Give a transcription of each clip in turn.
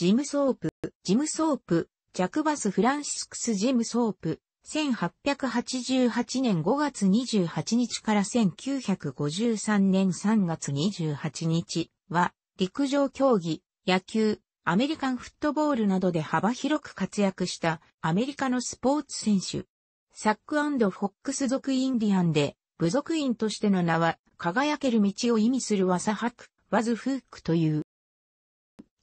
ジムソープ、ジムソープ、ジャクバス・フランシスクス・ジムソープ、1888年5月28日から1953年3月28日は、陸上競技、野球、アメリカンフットボールなどで幅広く活躍したアメリカのスポーツ選手。サックフォックス族インディアンで、部族員としての名は、輝ける道を意味するワサハク、ワズフークという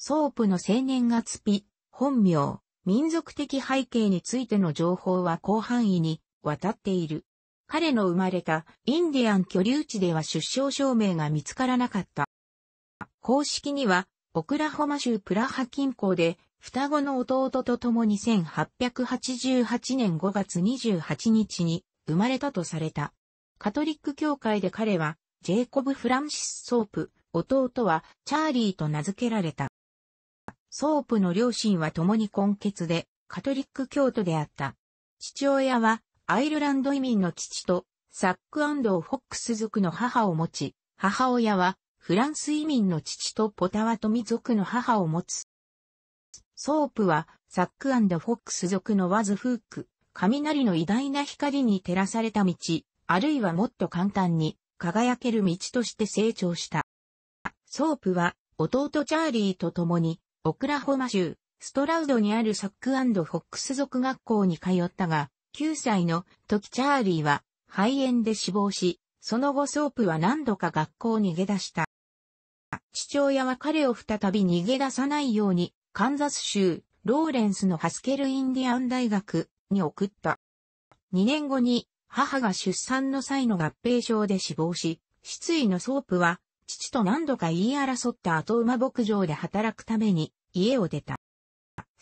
ソープの青年がつき、本名、民族的背景についての情報は広範囲に渡っている。彼の生まれたインディアン居留地では出生証明が見つからなかった。公式には、オクラホマ州プラハ近郊で、双子の弟と共に1888年5月28日に生まれたとされた。カトリック教会で彼は、ジェイコブ・フランシス・ソープ、弟はチャーリーと名付けられた。ソープの両親は共に根血で、カトリック教徒であった。父親は、アイルランド移民の父と、サックフォックス族の母を持ち、母親は、フランス移民の父とポタワトミ族の母を持つ。ソープは、サックフォックス族のワズフーク、雷の偉大な光に照らされた道、あるいはもっと簡単に、輝ける道として成長した。ソープは、弟チャーリーと共に、オクラホマ州、ストラウドにあるサックフォックス族学校に通ったが、9歳の時チャーリーは肺炎で死亡し、その後ソープは何度か学校に逃げ出した。父親は彼を再び逃げ出さないように、カンザス州、ローレンスのハスケルインディアン大学に送った。2年後に母が出産の際の合併症で死亡し、失意のソープはと何度か言い争った後馬牧場で働くために家を出た。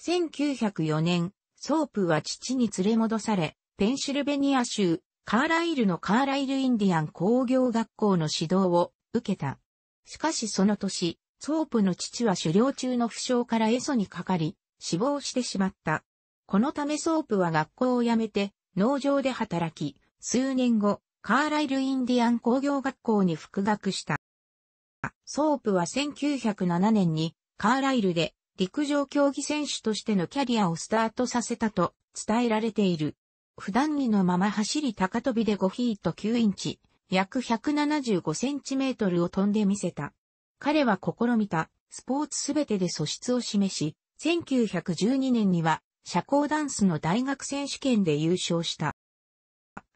1904年、ソープは父に連れ戻され、ペンシルベニア州、カーライルのカーライルインディアン工業学校の指導を受けた。しかしその年、ソープの父は狩猟中の負傷からエソにかかり、死亡してしまった。このためソープは学校を辞めて、農場で働き、数年後、カーライルインディアン工業学校に復学した。ソープは1907年にカーライルで陸上競技選手としてのキャリアをスタートさせたと伝えられている。普段着のまま走り高飛びで5フィート9インチ、約175センチメートルを飛んでみせた。彼は試みたスポーツすべてで素質を示し、1912年には社交ダンスの大学選手権で優勝した。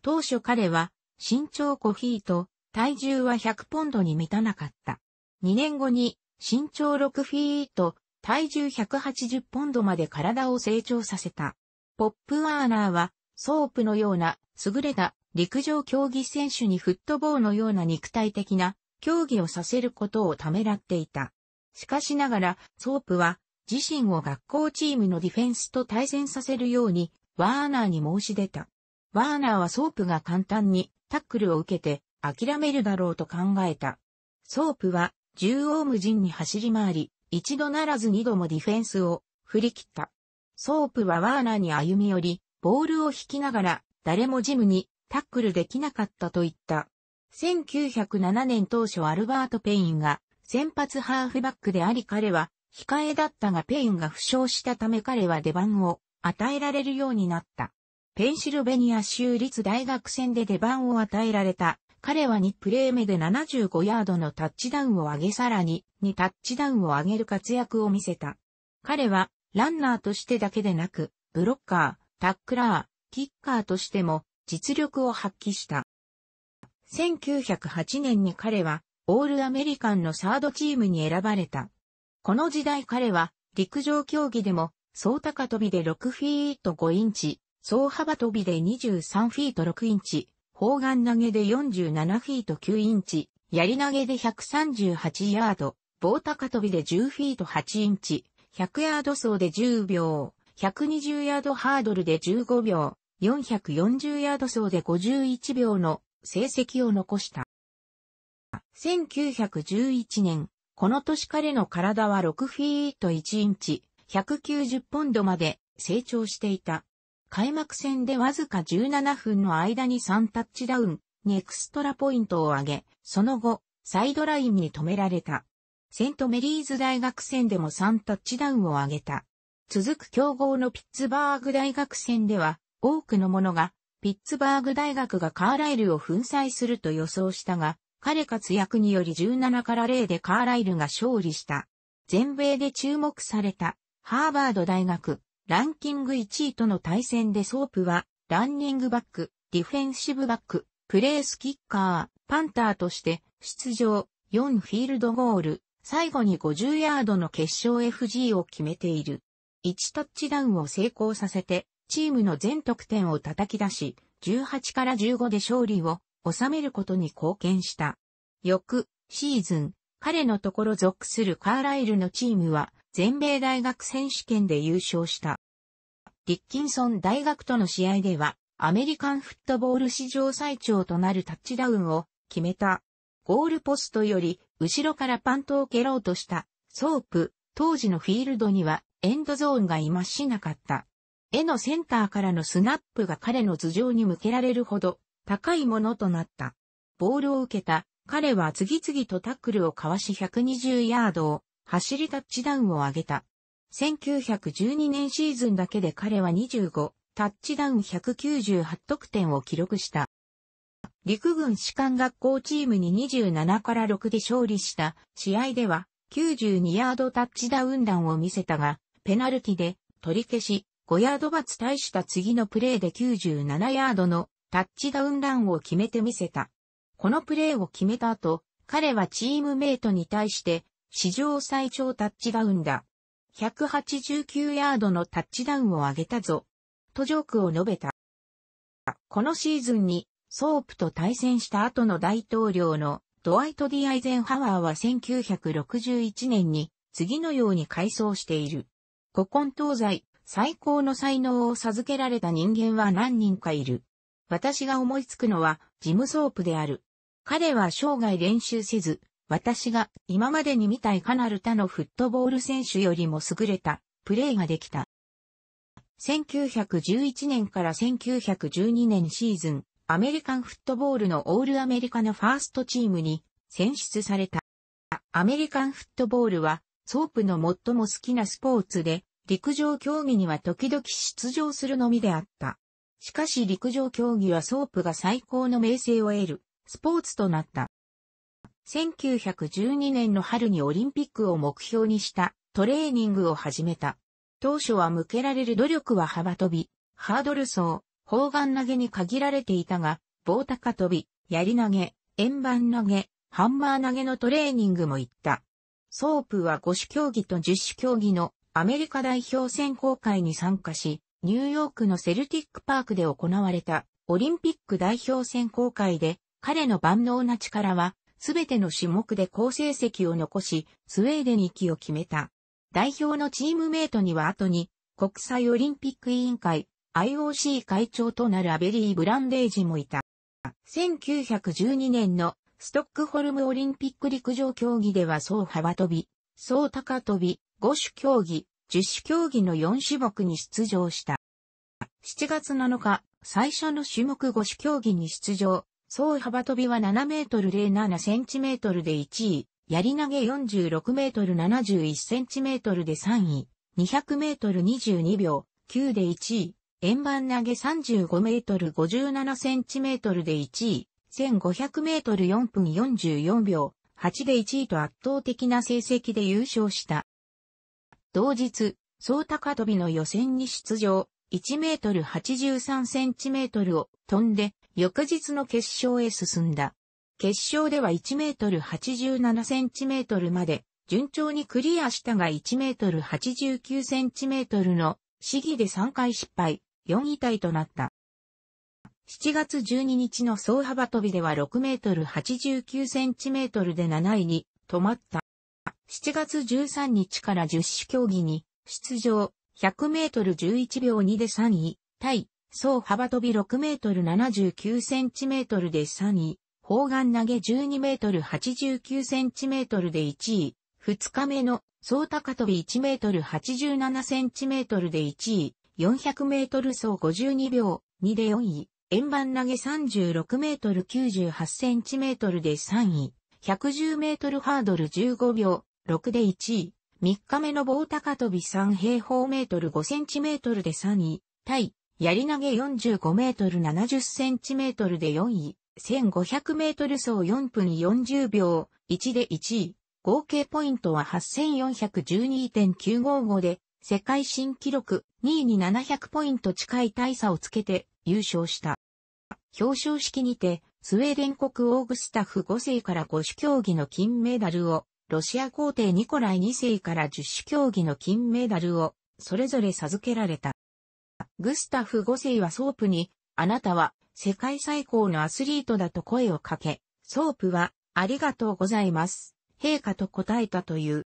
当初彼は身長5フィート、体重は100ポンドに満たなかった。2年後に身長6フィート、体重180ポンドまで体を成長させた。ポップワーナーは、ソープのような優れた陸上競技選手にフットボーのような肉体的な競技をさせることをためらっていた。しかしながら、ソープは自身を学校チームのディフェンスと対戦させるように、ワーナーに申し出た。ワーナーはソープが簡単にタックルを受けて諦めるだろうと考えた。ソープは縦横無尽に走り回り、一度ならず二度もディフェンスを振り切った。ソープはワーナーに歩み寄り、ボールを引きながら、誰もジムにタックルできなかったと言った。1907年当初アルバート・ペインが先発ハーフバックであり彼は控えだったがペインが負傷したため彼は出番を与えられるようになった。ペンシルベニア州立大学戦で出番を与えられた彼は2プレー目で75ヤードのタッチダウンを上げさらに2タッチダウンを上げる活躍を見せた。彼はランナーとしてだけでなく、ブロッカー、タックラー、キッカーとしても実力を発揮した。1908年に彼はオールアメリカンのサードチームに選ばれた。この時代彼は陸上競技でも総高跳びで6フィート5インチ、総幅跳びで23フィート6インチ、砲丸投げで47フィート9インチ、槍投げで138ヤード、棒高跳びで10フィート8インチ、100ヤード走で10秒、120ヤードハードルで15秒、440ヤード走で51秒の成績を残した。1911年、この年彼の体は6フィート1インチ、190ポンドまで成長していた。開幕戦でわずか17分の間に3タッチダウン、にエクストラポイントを上げ、その後、サイドラインに止められた。セントメリーズ大学戦でも3タッチダウンを上げた。続く強豪のピッツバーグ大学戦では、多くの者が、ピッツバーグ大学がカーライルを粉砕すると予想したが、彼活躍により17から0でカーライルが勝利した。全米で注目された、ハーバード大学、ランキング1位との対戦でソープは、ランニングバック、ディフェンシブバック、プレースキッカー、パンターとして出場、4フィールドゴール、最後に50ヤードの決勝 FG を決めている。1タッチダウンを成功させて、チームの全得点を叩き出し、18から15で勝利を収めることに貢献した。翌シーズン、彼のところ属するカーライルのチームは全米大学選手権で優勝した。ディッキンソン大学との試合では、アメリカンフットボール史上最長となるタッチダウンを決めた。ゴールポストより後ろからパントを蹴ろうとしたソープ、当時のフィールドにはエンドゾーンがいましなかった。絵のセンターからのスナップが彼の頭上に向けられるほど高いものとなった。ボールを受けた彼は次々とタックルをかわし120ヤードを走りタッチダウンを上げた。1912年シーズンだけで彼は25、タッチダウン198得点を記録した。陸軍士官学校チームに27から6で勝利した試合では92ヤードタッチダウン弾を見せたが、ペナルティで取り消し、5ヤード罰対した次のプレーで97ヤードのタッチダウンランを決めてみせた。このプレーを決めた後、彼はチームメイトに対して史上最長タッチダウンだ。189ヤードのタッチダウンを上げたぞ。とジョークを述べた。このシーズンにソープと対戦した後の大統領のドワイト・ディ・アイゼンハワーは1961年に次のように回想している。古今東西、最高の才能を授けられた人間は何人かいる。私が思いつくのはジム・ソープである。彼は生涯練習せず、私が今までに見たいかなる他のフットボール選手よりも優れたプレーができた。1911年から1912年シーズン、アメリカンフットボールのオールアメリカのファーストチームに選出された。アメリカンフットボールは、ソープの最も好きなスポーツで、陸上競技には時々出場するのみであった。しかし陸上競技はソープが最高の名声を得るスポーツとなった。1912年の春にオリンピックを目標にしたトレーニングを始めた。当初は向けられる努力は幅跳び、ハードル走、砲丸投げに限られていたが、棒高跳び、槍投げ、円盤投げ、ハンマー投げのトレーニングも行った。ソープは5種競技と10種競技のアメリカ代表選考会に参加し、ニューヨークのセルティックパークで行われたオリンピック代表選考会で彼の万能な力はすべての種目で好成績を残し、スウェーデン行きを決めた。代表のチームメイトには後に、国際オリンピック委員会、IOC 会長となるアベリー・ブランデージもいた。1912年のストックホルムオリンピック陸上競技では総幅跳び、総高跳び、五種競技、十種競技の4種目に出場した。7月7日、最初の種目五種競技に出場、総幅跳びは7メートル07センチメートルで1位、槍投げ46メートル71センチメートルで3位、200メートル22秒9で1位、円盤投げ35メートル57センチメートルで1位、1500メートル4分44秒8で1位と圧倒的な成績で優勝した。同日、総高跳びの予選に出場、1メートル83センチメートルを飛んで、翌日の決勝へ進んだ。決勝では1メートル87センチメートルまで順調にクリアしたが1メートル89センチメートルの試技で3回失敗、4位タイとなった。7月12日の総幅跳びでは6メートル89センチメートルで7位に止まった。7月13日から10種競技に出場、100メートル11秒2で3位、タイ、総幅跳び6メートル79センチメートルで3位、砲丸投げ12メートル89センチメートルで1位、2日目の総高跳び1メートル87センチメートルで1位、400メートル走52秒2で4位、円盤投げ36メートル98センチメートルで3位、110メートルハードル15秒6で1位、3日目の棒高跳び3平方メートル5センチメートルで3位、対やり投げ45メートル70センチメートルで4位、1500メートル走4分40秒、1で1位、合計ポイントは8412.955で、世界新記録2位に700ポイント近い大差をつけて優勝した。表彰式にて、スウェーデン国オーグスタフ5世から5種競技の金メダルを、ロシア皇帝ニコライ2世から10種競技の金メダルを、それぞれ授けられた。グスタフ5世はソープに、あなたは世界最高のアスリートだと声をかけ、ソープは、ありがとうございます。陛下と答えたという。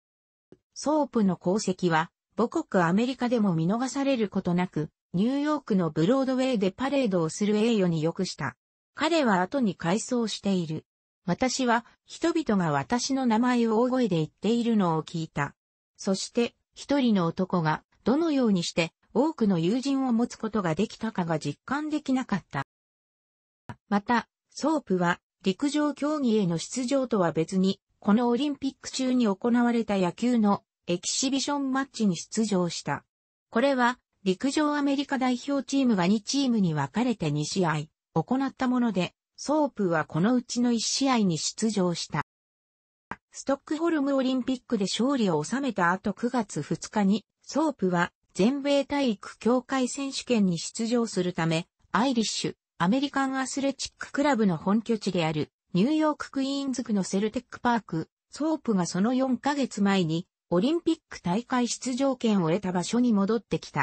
ソープの功績は、母国アメリカでも見逃されることなく、ニューヨークのブロードウェイでパレードをする栄誉に良くした。彼は後に回想している。私は人々が私の名前を大声で言っているのを聞いた。そして一人の男がどのようにして多くの友人を持つことができたかが実感できなかった。また、ソープは陸上競技への出場とは別に、このオリンピック中に行われた野球のエキシビションマッチに出場した。これは陸上アメリカ代表チームが2チームに分かれて2試合行ったもので、ソープはこのうちの1試合に出場した。ストックホルムオリンピックで勝利を収めた後9月2日に、ソープは全米体育協会選手権に出場するため、アイリッシュ、アメリカンアスレチッククラブの本拠地である、ニューヨーククイーンズ区のセルテックパーク、ソープがその4ヶ月前に、オリンピック大会出場権を得た場所に戻ってきた。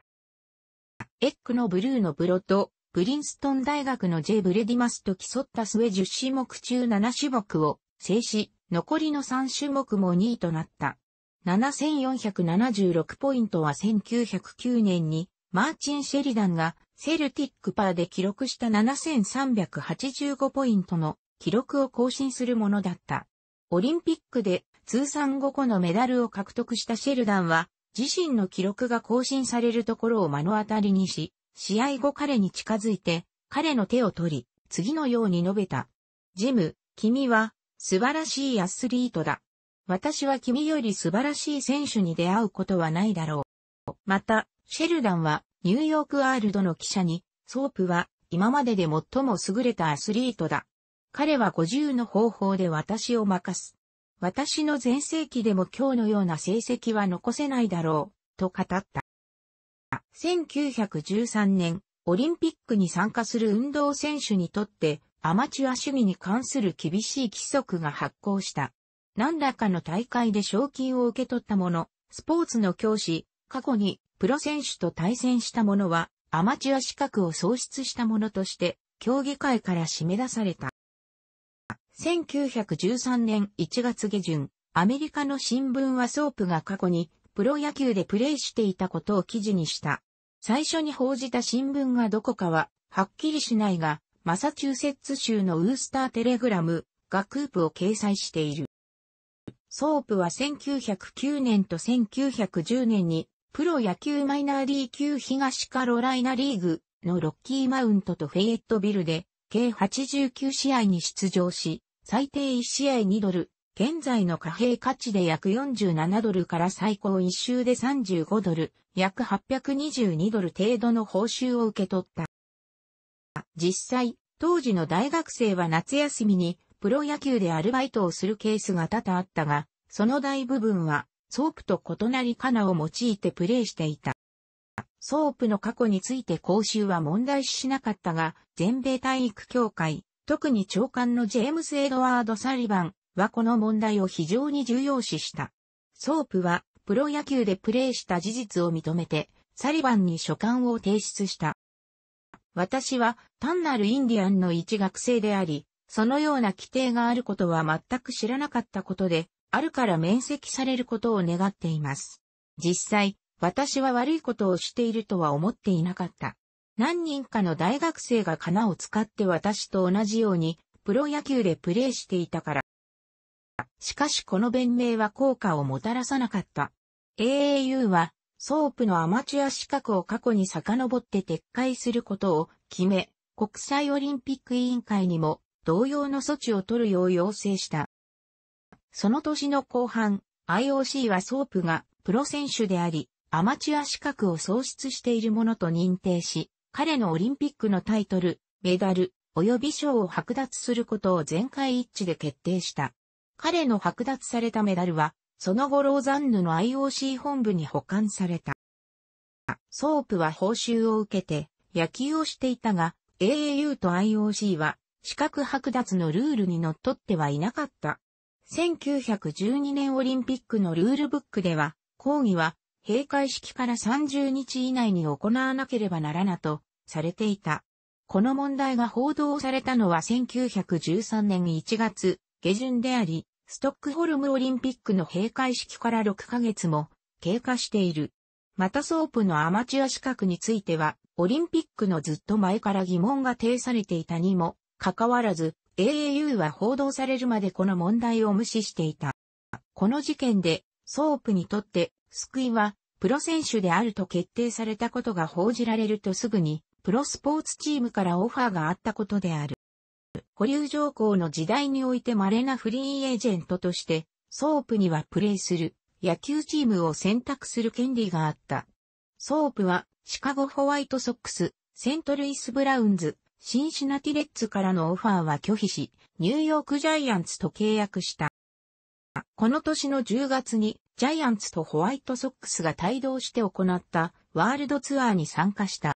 エッグのブルーのブロと、プリンストン大学の J. ブレディマスと競った末10種目中7種目を制し、残りの3種目も2位となった。7476ポイントは1909年にマーチン・シェリダンがセルティックパーで記録した7385ポイントの記録を更新するものだった。オリンピックで通算5個のメダルを獲得したシェルダンは自身の記録が更新されるところを目の当たりにし、試合後彼に近づいて彼の手を取り、次のように述べた。ジム、君は素晴らしいアスリートだ。私は君より素晴らしい選手に出会うことはないだろう。また、シェルダンはニューヨークワールドの記者に、ソープは今までで最も優れたアスリートだ。彼は50の方法で私を任す。私の前世紀でも今日のような成績は残せないだろう、と語った。1913年、オリンピックに参加する運動選手にとって、アマチュア主義に関する厳しい規則が発行した。何らかの大会で賞金を受け取った者、スポーツの教師、過去にプロ選手と対戦した者は、アマチュア資格を喪失した者として、競技会から締め出された。1913年1月下旬、アメリカの新聞はソープが過去にプロ野球でプレーしていたことを記事にした。最初に報じた新聞がどこかは、はっきりしないが、マサチューセッツ州のウースターテレグラムがクープを掲載している。ソープは1909年と1910年に、プロ野球マイナーリー級東カロライナリーグのロッキーマウントとフェイエットビルで、計89試合に出場し、最低1試合2ドル、現在の貨幣価値で約47ドルから最高1周で35ドル、約822ドル程度の報酬を受け取った。実際、当時の大学生は夏休みにプロ野球でアルバイトをするケースが多々あったが、その大部分は、ソープと異なりカナを用いてプレーしていた。ソープの過去について講習は問題視しなかったが、全米体育協会、特に長官のジェームス・エドワード・サリバンはこの問題を非常に重要視した。ソープは、プロ野球でプレーした事実を認めて、サリバンに書簡を提出した。私は単なるインディアンの一学生であり、そのような規定があることは全く知らなかったことで、あるから免責されることを願っています。実際、私は悪いことをしているとは思っていなかった。何人かの大学生が金を使って私と同じように、プロ野球でプレーしていたから。しかしこの弁明は効果をもたらさなかった。AAU は、ソープのアマチュア資格を過去に遡って撤回することを決め、国際オリンピック委員会にも同様の措置を取るよう要請した。その年の後半、IOC はソープがプロ選手であり、アマチュア資格を喪失しているものと認定し、彼のオリンピックのタイトル、メダル、及び賞を剥奪することを全会一致で決定した。彼の剥奪されたメダルは、その後ローザンヌの IOC 本部に保管された。ソープは報酬を受けて野球をしていたが、AAU と IOC は資格剥奪のルールにのっとってはいなかった。1912年オリンピックのルールブックでは、講義は閉会式から30日以内に行わなければならなとされていた。この問題が報道されたのは1913年1月下旬であり、ストックホルムオリンピックの閉会式から6ヶ月も経過している。またソープのアマチュア資格については、オリンピックのずっと前から疑問が呈されていたにも関わらず、AAU は報道されるまでこの問題を無視していた。この事件で、ソープにとって、救いは、プロ選手であると決定されたことが報じられるとすぐに、プロスポーツチームからオファーがあったことである。保留条項の時代において稀なフリーエージェントとして、ソープにはプレイする野球チームを選択する権利があった。ソープはシカゴホワイトソックス、セントルイスブラウンズ、シンシナティレッツからのオファーは拒否し、ニューヨークジャイアンツと契約した。この年の10月にジャイアンツとホワイトソックスが帯同して行ったワールドツアーに参加した。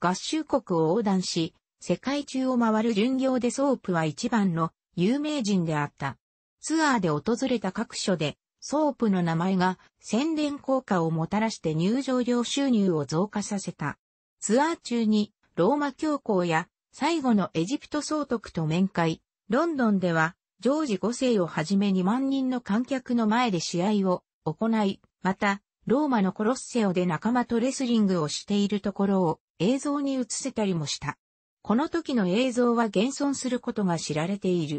合衆国を横断し、世界中を回る巡業でソープは一番の有名人であった。ツアーで訪れた各所で、ソープの名前が宣伝効果をもたらして入場料収入を増加させた。ツアー中にローマ教皇や最後のエジプト総督と面会、ロンドンではジョージ5世をはじめ2万人の観客の前で試合を行い、また、ローマのコロッセオで仲間とレスリングをしているところを映像に映せたりもした。この時の映像は現存することが知られている。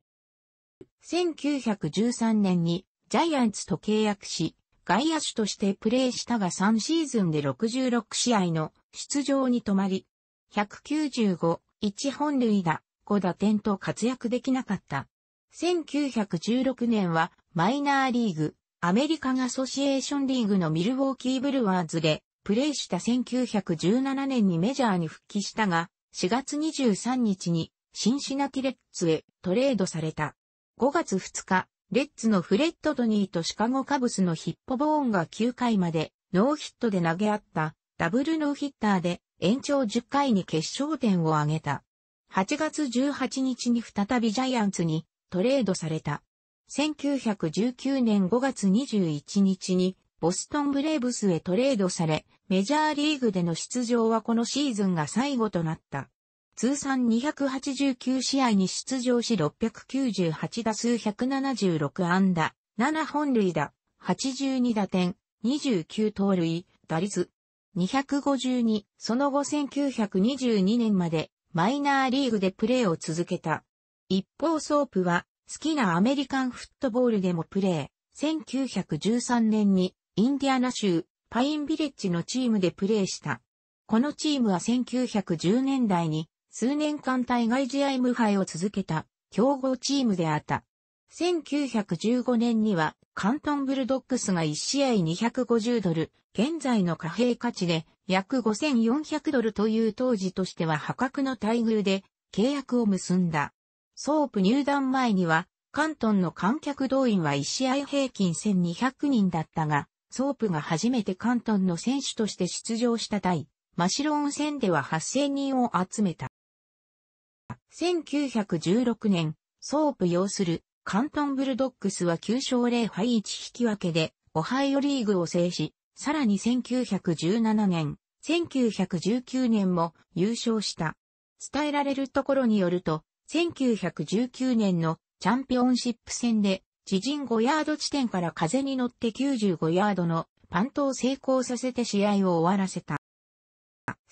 1913年にジャイアンツと契約し、外野手としてプレーしたが3シーズンで66試合の出場に止まり、195、1本塁打、5打点と活躍できなかった。1916年はマイナーリーグ、アメリカンアソシエーションリーグのミルウォーキーブルワーズでプレーした1917年にメジャーに復帰したが、4月23日にシンシナティレッツへトレードされた。5月2日、レッツのフレッド・トニーとシカゴカブスのヒッポボーンが9回までノーヒットで投げ合ったダブルノーヒッターで延長10回に決勝点を挙げた。8月18日に再びジャイアンツにトレードされた。1919年5月21日にボストンブレーブスへトレードされ、メジャーリーグでの出場はこのシーズンが最後となった。通算289試合に出場し698打数176安打、7本塁打、82打点、29盗塁、打率252、その後1922年までマイナーリーグでプレーを続けた。一方ソープは好きなアメリカンフットボールでもプレー。1913年にインディアナ州パインビレッジのチームでプレーした。このチームは1910年代に数年間対外試合無敗を続けた強豪チームであった。1915年には関東ブルドックスが1試合250ドル、現在の貨幣価値で約5400ドルという当時としては破格の待遇で契約を結んだ。ソープ入団前には、関東の観客動員は1試合平均1200人だったが、ソープが初めて関東の選手として出場した対、マシロン戦では8000人を集めた。1916年、ソープ要するカントンブルドッグスは9勝0敗1引き分けで、オハイオリーグを制し、さらに1917年、1919年も優勝した。伝えられるところによると、1919年のチャンピオンシップ戦で、自陣5ヤード地点から風に乗って95ヤードのパントを成功させて試合を終わらせた。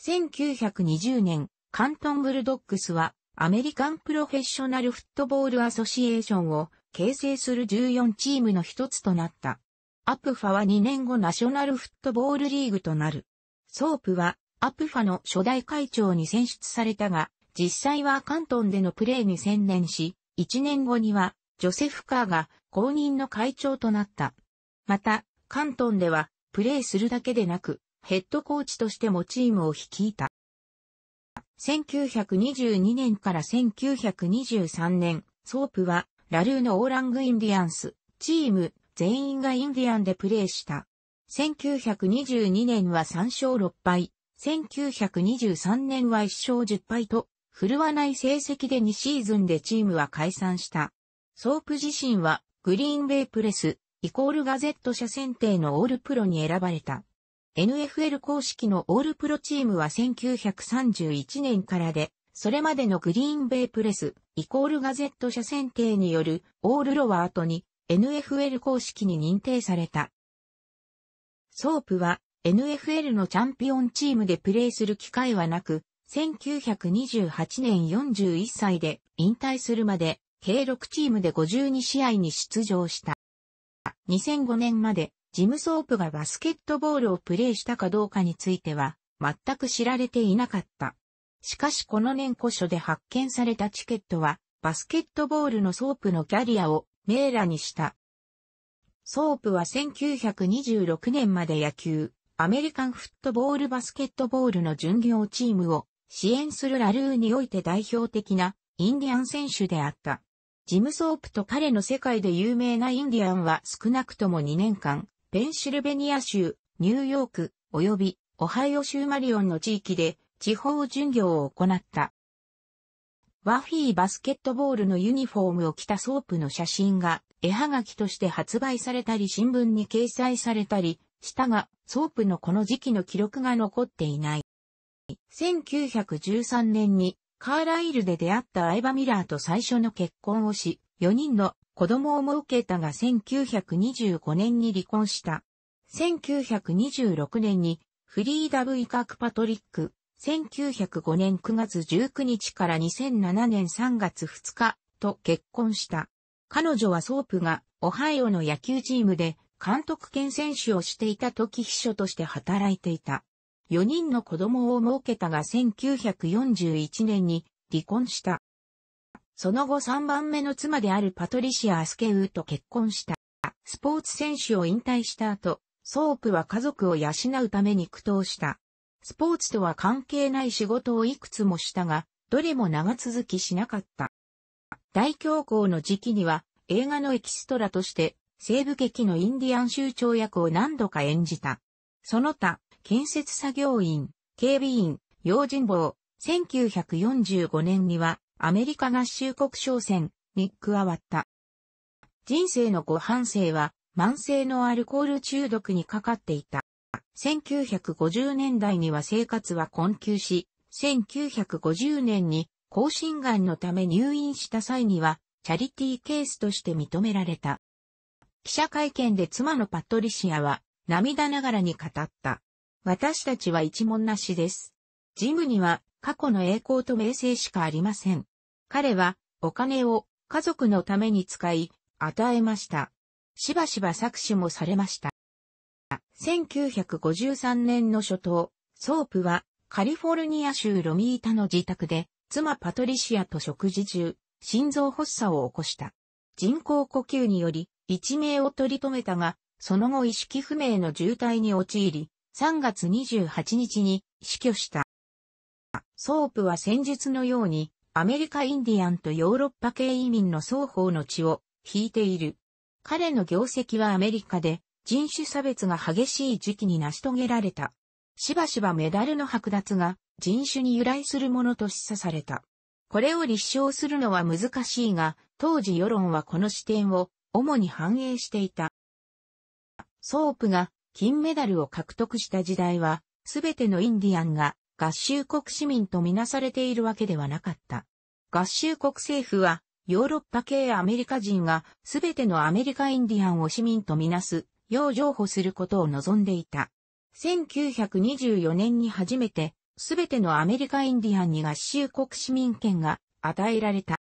1920年、カントンブルドッグスはアメリカンプロフェッショナルフットボールアソシエーションを形成する14チームの一つとなった。アプファは2年後ナショナルフットボールリーグとなる。ソープはアプファの初代会長に選出されたが、実際は関東でのプレーに専念し、1年後にはジョセフ・カーが公認の会長となった。また、関東ではプレーするだけでなく、ヘッドコーチとしてもチームを率いた。1922年から1923年、ソープは、ラルーのオーラングインディアンス、チーム、全員がインディアンでプレーした。1922年は3勝6敗、1923年は1勝10敗と、振るわない成績で2シーズンでチームは解散した。ソープ自身は、グリーンベイプレス、イコールガゼット社選定のオールプロに選ばれた。NFL 公式のオールプロチームは1931年からで、それまでのグリーンベイプレス、イコールガゼット社選定によるオールロワートに NFL 公式に認定された。ソープは NFL のチャンピオンチームでプレーする機会はなく、1928年41歳で引退するまで、計6チームで52試合に出場した。2005年までジムソープがバスケットボールをプレーしたかどうかについては、全く知られていなかった。しかしこの年古書で発見されたチケットは、バスケットボールのソープのキャリアを名ラにした。ソープは1926年まで野球、アメリカンフットボールバスケットボールの巡業チームを支援するラルーにおいて代表的なインディアン選手であった。ジムソープと彼の世界で有名なインディアンは少なくとも2年間、ペンシルベニア州、ニューヨーク、及びオハイオ州マリオンの地域で地方巡業を行った。ワフィーバスケットボールのユニフォームを着たソープの写真が絵はがきとして発売されたり新聞に掲載されたりしたが、ソープのこの時期の記録が残っていない。1913年にカーライルで出会ったアイバ・ミラーと最初の結婚をし、4人の子供を設けたが1925年に離婚した。1926年にフリーダ・ブイカク・パトリック、1905年9月19日から2007年3月2日と結婚した。彼女はソープがオハイオの野球チームで監督兼選手をしていた時秘書として働いていた。4人の子供を設けたが1941年に離婚した。その後3番目の妻であるパトリシア・アスケウーと結婚した。スポーツ選手を引退した後、ソープは家族を養うために苦闘した。スポーツとは関係ない仕事をいくつもしたが、どれも長続きしなかった。大恐慌の時期には映画のエキストラとして西部劇のインディアン州長役を何度か演じた。その他、建設作業員、警備員、用心棒、1945年にはアメリカ合衆国商船に加わった。人生のご半生は慢性のアルコール中毒にかかっていた。1950年代には生活は困窮し、1950年に抗心癌のため入院した際には、チャリティーケースとして認められた。記者会見で妻のパトリシアは涙ながらに語った。私たちは一文なしです。ジムには過去の栄光と名声しかありません。彼はお金を家族のために使い、与えました。しばしば作詞もされました。1953年の初頭、ソープはカリフォルニア州ロミータの自宅で、妻パトリシアと食事中、心臓発作を起こした。人工呼吸により、一命を取り留めたが、その後意識不明の重体に陥り、3月28日に死去した。ソープは戦術のようにアメリカインディアンとヨーロッパ系移民の双方の血を引いている。彼の業績はアメリカで人種差別が激しい時期に成し遂げられた。しばしばメダルの剥奪が人種に由来するものと示唆された。これを立証するのは難しいが、当時世論はこの視点を主に反映していた。ソープが金メダルを獲得した時代は、すべてのインディアンが合衆国市民とみなされているわけではなかった。合衆国政府は、ヨーロッパ系アメリカ人がすべてのアメリカインディアンを市民とみなす、よう譲歩することを望んでいた。1924年に初めて、すべてのアメリカインディアンに合衆国市民権が与えられた。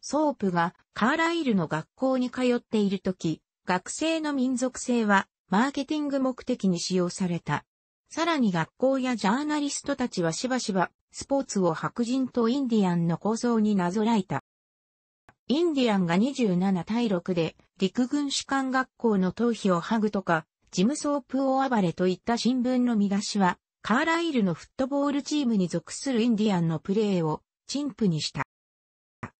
ソープがカーライルの学校に通っているとき、学生の民族性はマーケティング目的に使用された。さらに学校やジャーナリストたちはしばしば、スポーツを白人とインディアンの構造になぞらえた。インディアンが27対6で、陸軍士官学校の頭皮を剥ぐとか、ジムソープを暴れといった新聞の見出しは、カーライルのフットボールチームに属するインディアンのプレーを、陳腐にした。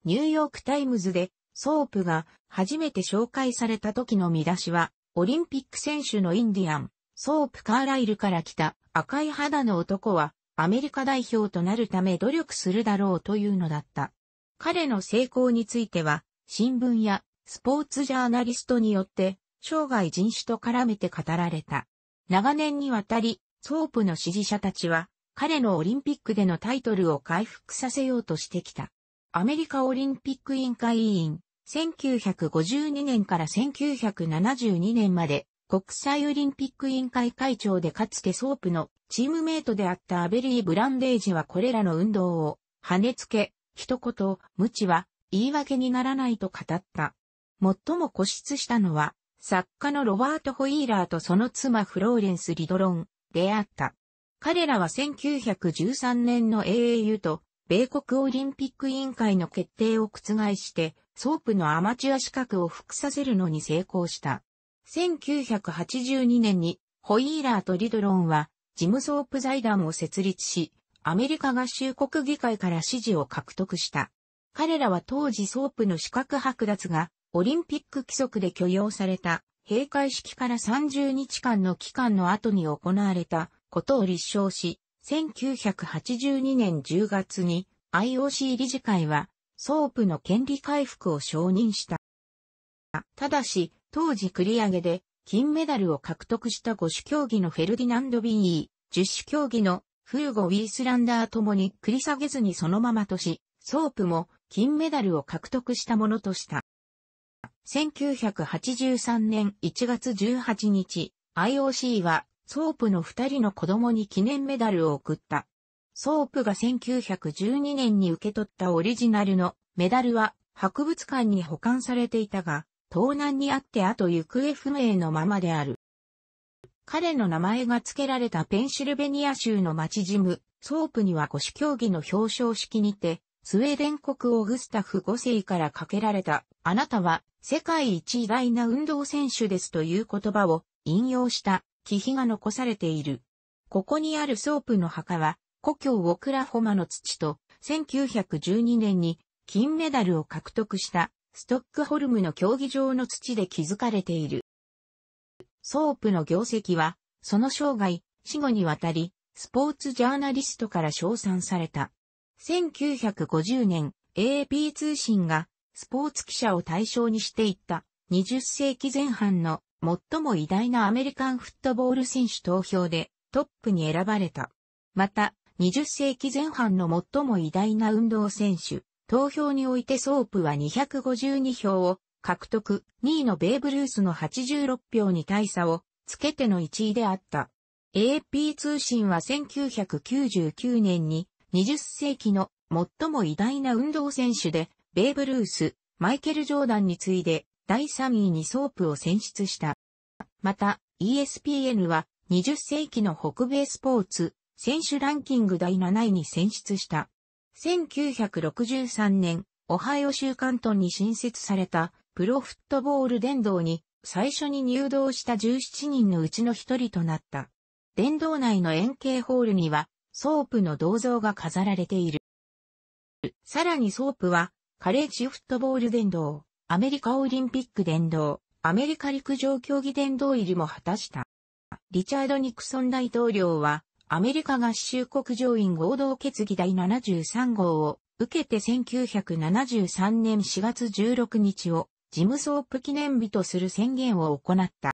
ニューヨークタイムズで、ソープが初めて紹介された時の見出しは、オリンピック選手のインディアン、ソープ・カーライルから来た赤い肌の男はアメリカ代表となるため努力するだろうというのだった。彼の成功については新聞やスポーツジャーナリストによって生涯人種と絡めて語られた。長年にわたりソープの支持者たちは彼のオリンピックでのタイトルを回復させようとしてきた。アメリカオリンピック委員会委員1952年から1972年まで国際オリンピック委員会会長でかつてソープのチームメイトであったアベリー・ブランデージはこれらの運動を跳ねつけ、一言、無知は言い訳にならないと語った。最も固執したのは、作家のロバート・ホイーラーとその妻フローレンス・リドロンであった。彼らは1913年の AAU と米国オリンピック委員会の決定を覆して、ソープのアマチュア資格を復させるのに成功した。1982年にホイーラーとリドロンはジムソープ財団を設立し、アメリカ合衆国議会から支持を獲得した。彼らは当時ソープの資格剥奪がオリンピック規則で許容された閉会式から30日間の期間の後に行われたことを立証し、1982年10月に IOC 理事会はソープの権利回復を承認した。ただし、当時繰り上げで金メダルを獲得した5種競技のフェルディナンド・ビーイー、十種競技のフーゴ・ウィースランダーともに繰り下げずにそのままとし、ソープも金メダルを獲得したものとした。1983年1月18日、IOC はソープの2人の子供に記念メダルを送った。ソープが1912年に受け取ったオリジナルのメダルは博物館に保管されていたが、盗難にあって後行方不明のままである。彼の名前が付けられたペンシルベニア州の町ジム、ソープには腰競技の表彰式にて、スウェーデン国オグスタフ5世からかけられた、あなたは世界一偉大な運動選手ですという言葉を引用した記碑が残されている。ここにあるソープの墓は、故郷オクラホマの土と1912年に金メダルを獲得したストックホルムの競技場の土で築かれている。ソープの業績は、その生涯、死後にわたり、スポーツジャーナリストから称賛された。1950年、AAP 通信が、スポーツ記者を対象にしていった20世紀前半の最も偉大なアメリカンフットボール選手投票でトップに選ばれた。また、20世紀前半の最も偉大な運動選手投票においてソープは252票を獲得、2位のベーブ・ルースの86票に大差をつけての1位であった。AP 通信は1999年に20世紀の最も偉大な運動選手で、ベーブ・ルース、マイケル・ジョーダンに次いで第3位にソープを選出した。また、ESPN は20世紀の北米スポーツ選手ランキング第7位に選出した。1963年、オハイオ州関東に新設されたプロフットボール殿堂に最初に入道した17人のうちの一人となった。殿堂内の円形ホールにはソープの銅像が飾られている。さらにソープはカレッジフットボール殿堂、アメリカオリンピック殿堂、アメリカ陸上競技殿堂入りも果たした。リチャード・ニクソン大統領はアメリカ合衆国上院合同決議第73号を受けて1973年4月16日を事務ープ記念日とする宣言を行った。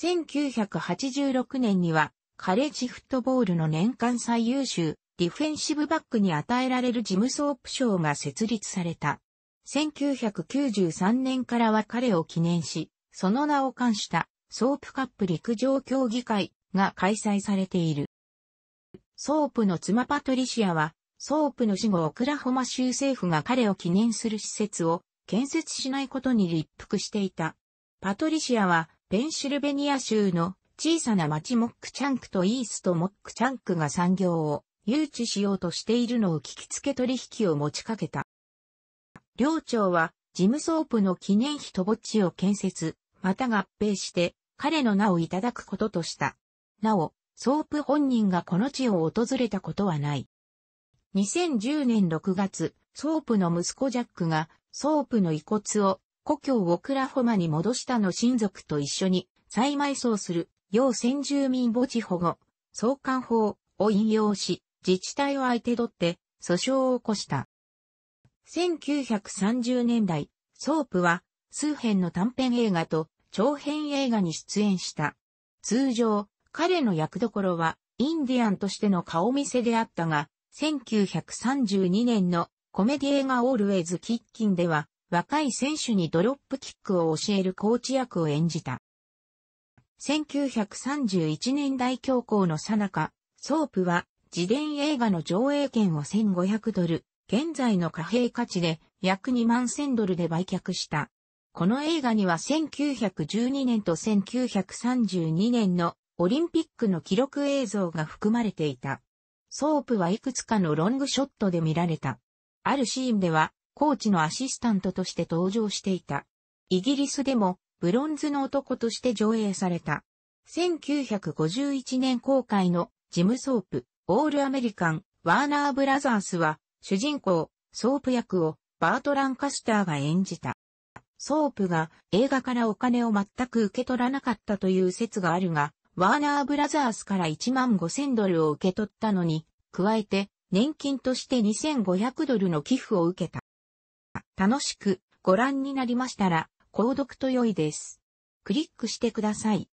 1986年にはカレッジフットボールの年間最優秀ディフェンシブバックに与えられるジムソープ賞が設立された。1993年からは彼を記念し、その名を冠したソープカップ陸上競技会が開催されている。ソープの妻パトリシアは、ソープの死後オクラホマ州政府が彼を記念する施設を建設しないことに立腹していた。パトリシアは、ペンシルベニア州の小さな町モックチャンクとイーストモックチャンクが産業を誘致しようとしているのを聞きつけ取引を持ちかけた。領長は、ジムソープの記念碑と墓地を建設、また合併して、彼の名をいただくこととした。なお、ソープ本人がこの地を訪れたことはない。2010年6月、ソープの息子ジャックが、ソープの遺骨を、故郷オクラホマに戻したの親族と一緒に、再埋葬する、要先住民墓地保護、送還法を引用し、自治体を相手取って、訴訟を起こした。1930年代、ソープは、数編の短編映画と長編映画に出演した。通常、彼の役どころは、インディアンとしての顔見せであったが、1932年のコメディ映画オールウェイズ・キッキンでは、若い選手にドロップキックを教えるコーチ役を演じた。1931年代恐慌の最中、ソープは自伝映画の上映権を1500ドル、現在の貨幣価値で約2万1000ドルで売却した。この映画には1912年と1932年のオリンピックの記録映像が含まれていた。ソープはいくつかのロングショットで見られた。あるシーンでは、コーチのアシスタントとして登場していた。イギリスでも、ブロンズの男として上映された。1951年公開のジム・ソープ、オールアメリカン、ワーナー・ブラザースは、主人公、ソープ役をバート・ランカスターが演じた。ソープが映画からお金を全く受け取らなかったという説があるが、ワーナーブラザースから1万5000ドルを受け取ったのに、加えて、年金として2500ドルの寄付を受けた。楽しくご覧になりましたら、購読と良いです。クリックしてください。